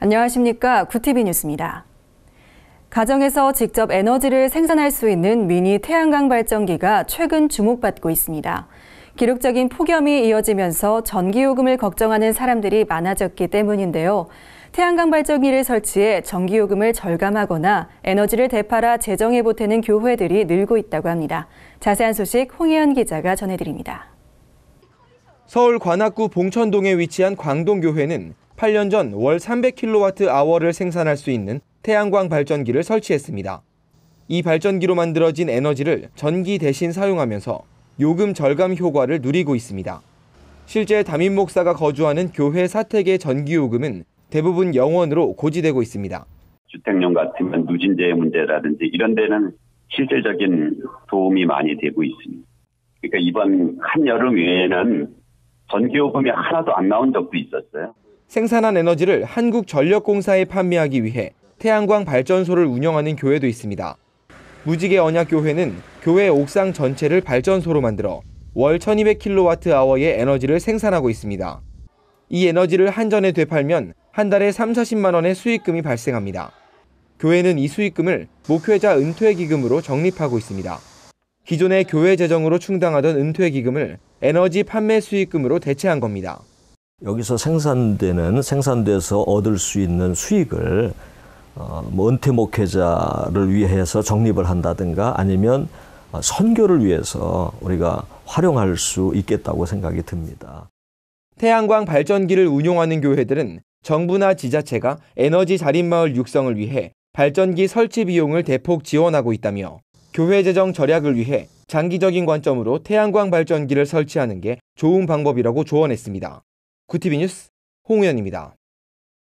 안녕하십니까. 구티비 뉴스입니다. 가정에서 직접 에너지를 생산할 수 있는 미니 태양광 발전기가 최근 주목받고 있습니다. 기록적인 폭염이 이어지면서 전기요금을 걱정하는 사람들이 많아졌기 때문인데요. 태양광 발전기를 설치해 전기요금을 절감하거나 에너지를 되팔아 재정에 보태는 교회들이 늘고 있다고 합니다. 자세한 소식 홍혜연 기자가 전해드립니다. 서울 관악구 봉천동에 위치한 광동교회는 8년 전 월 300kWh를 생산할 수 있는 태양광 발전기를 설치했습니다. 이 발전기로 만들어진 에너지를 전기 대신 사용하면서 요금 절감 효과를 누리고 있습니다. 실제 담임 목사가 거주하는 교회 사택의 전기 요금은 대부분 영원으로 고지되고 있습니다. 주택용 같으면 누진제 문제라든지 이런 데는 실질적인 도움이 많이 되고 있습니다. 그러니까 이번 한여름 외에는 전기요금이 하나도 안 나온 적도 있었어요. 생산한 에너지를 한국전력공사에 판매하기 위해 태양광 발전소를 운영하는 교회도 있습니다. 무지개 언약 교회는 교회 옥상 전체를 발전소로 만들어 월 1200kWh의 에너지를 생산하고 있습니다. 이 에너지를 한전에 되팔면 한 달에 3, 40만 원의 수익금이 발생합니다. 교회는 이 수익금을 목회자 은퇴 기금으로 적립하고 있습니다. 기존의 교회 재정으로 충당하던 은퇴 기금을 에너지 판매 수익금으로 대체한 겁니다. 여기서 생산되는 생산돼서 얻을 수 있는 수익을 어, 뭐 은퇴 목회자를 위해서 적립을 한다든가 아니면 어, 선교를 위해서 우리가 활용할 수 있겠다고 생각이 듭니다. 태양광 발전기를 운용하는 교회들은 정부나 지자체가 에너지 자립마을 육성을 위해 발전기 설치 비용을 대폭 지원하고 있다며 교회 재정 절약을 위해 장기적인 관점으로 태양광 발전기를 설치하는 게 좋은 방법이라고 조언했습니다. 구티비 뉴스 홍우현입니다.